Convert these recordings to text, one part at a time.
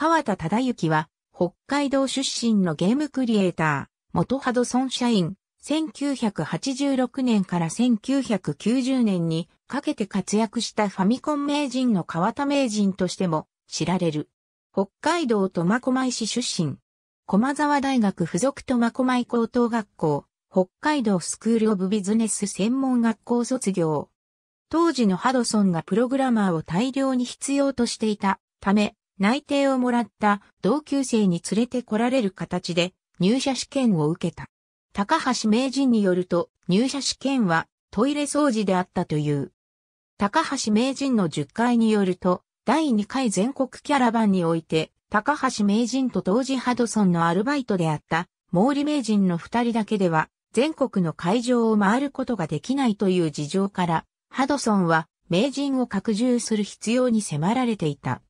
川田忠之は、北海道出身のゲームクリエイター、元ハドソン社員、1986年から1990年にかけて活躍したファミコン名人の川田名人としても知られる。北海道苫小牧市出身。駒沢大学附属苫小牧高等学校、北海道スクールオブビジネス専門学校卒業。当時のハドソンがプログラマーを大量に必要としていたため、内定をもらった同級生に連れてこられる形で入社試験を受けた。高橋名人によると入社試験はトイレ掃除であったという。高橋名人の10回によると第2回全国キャラバンにおいて高橋名人と当時ハドソンのアルバイトであった毛利名人の2人だけでは全国の会場を回ることができないという事情からハドソンは名人を拡充する必要に迫られていた。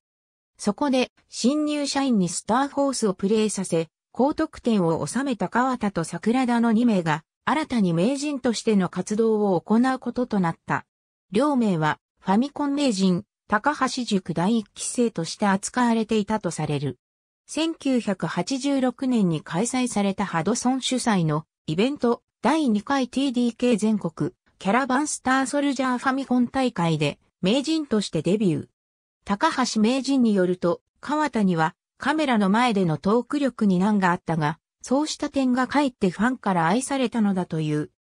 そこで、新入社員にスターホースをプレイさせ、高得点を収めた川田と桜田の2名が、新たに名人としての活動を行うこととなった。両名は、ファミコン名人、高橋塾第一期生として扱われていたとされる。1986年に開催されたハドソン主催のイベント第2回 TDK 全国キャラバンスターソルジャーファミコン大会で名人としてデビュー。高橋名人によると、川田にはカメラの前でのトーク力に難があったが、そうした点がかえってファンから愛されたのだという。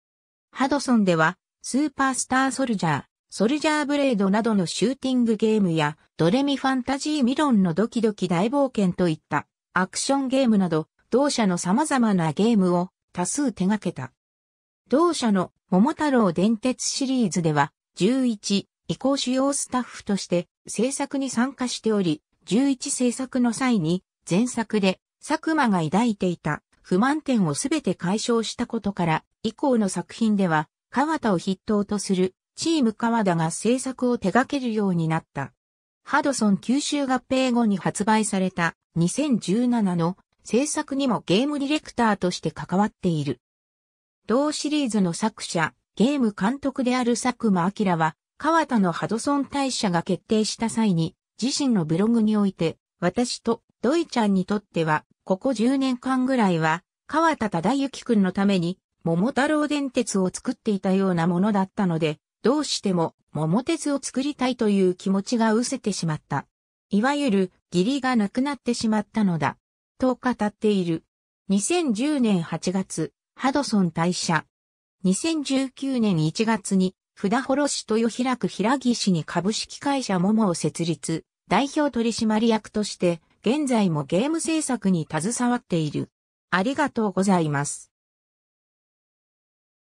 ハドソンでは、スーパースターソルジャー、ソルジャーブレードなどのシューティングゲームや、ドレミファンタジーミロンのドキドキ大冒険といったアクションゲームなど、同社の様々なゲームを多数手掛けた。同社の桃太郎電鉄シリーズでは、11以降主要スタッフとして制作に参加しており、11制作の際に前作で佐久間が抱いていた不満点をすべて解消したことから以降の作品では川田を筆頭とするチーム川田が制作を手掛けるようになった。ハドソン九州合併後に発売された2017の制作にもゲームディレクターとして関わっている。同シリーズの作者、ゲーム監督である佐久間明は川田のハドソン大社が決定した際に、自身のブログにおいて、私とドイちゃんにとっては、ここ10年間ぐらいは、川田忠之くんのために、桃太郎電鉄を作っていたようなものだったので、どうしても桃鉄を作りたいという気持ちが失せてしまった。いわゆる義理がなくなってしまったのだ。と語っている。2010年8月、ハドソン退社。2019年1月に札幌市豊平区平岸に株式会社モモを設立、代表取締役として、現在もゲーム制作に携わっている。ありがとうございます。